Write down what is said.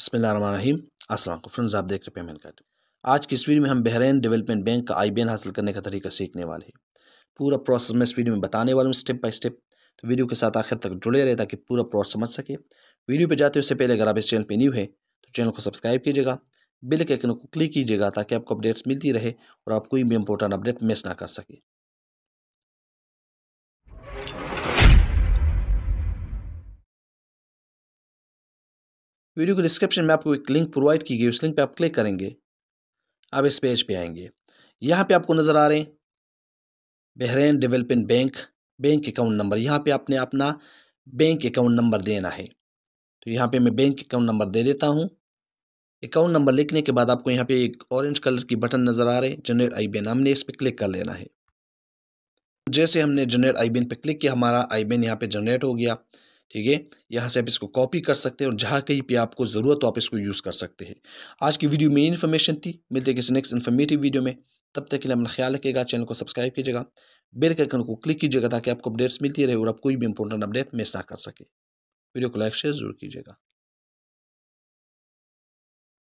बसमीम फ्रेंड्स आप देख रहे हैं पेमेंट आज की इस वीडियो में हम बहरीन डेवलपमेंट बैंक का आई हासिल करने का तरीका सीखने वाले हैं पूरा प्रोसेस मैं इस वीडियो में बताने वाला हूँ स्टेप बाई स्टेप तो वीडियो के साथ आखिर तक जुड़े रहे ताकि पूरा प्रोसेस समझ सके वीडियो पर जाते उससे पहले अगर आप इस चैनल पर न्यू है तो चैनल को सब्सक्राइब कीजिएगा बिल के आइकन को क्लिक कीजिएगा ताकि आपको अपडेट्स मिलती रहे और आप कोई भी इंपॉर्टेंट अपडेट मिस ना कर सके वीडियो के डिस्क्रिप्शन में आपको एक लिंक प्रोवाइड की गई उस लिंक पर आप क्लिक करेंगे आप इस पेज पे आएंगे यहाँ पे आपको नज़र आ रहे हैं Bahrain development bank bank account number यहाँ पे आपने अपना बैंक अकाउंट नंबर देना है तो यहाँ पे मैं बैंक अकाउंट नंबर दे देता हूँ अकाउंट नंबर लिखने के बाद आपको यहाँ पे एक ऑरेंज कलर की बटन नज़र आ रहे हैं जनरेट आई बेन हमने इस पर क्लिक कर लेना है जैसे हमने जनरेट आई बेन पर क्लिक किया हमारा आई बेन यहाँ पर जनरेट हो गया ठीक है यहाँ से आप इसको कॉपी कर सकते हैं और जहाँ कहीं पे आपको ज़रूरत हो आप इसको यूज़ कर सकते हैं आज की वीडियो में इन्फॉर्मेशन थी मिलते हैं किसी नेक्स्ट इन्फॉर्मेटिव वीडियो में तब तक के लिए अपना ख्याल रखिएगा चैनल को सब्सक्राइब कीजिएगा बेल के आइकन को क्लिक कीजिएगा ताकि आपको अपडेट्स मिलती रहे और आप कोई भी इंपॉर्टेंट अपडेट मिस ना कर सके वीडियो को लाइक शेयर जरूर कीजिएगा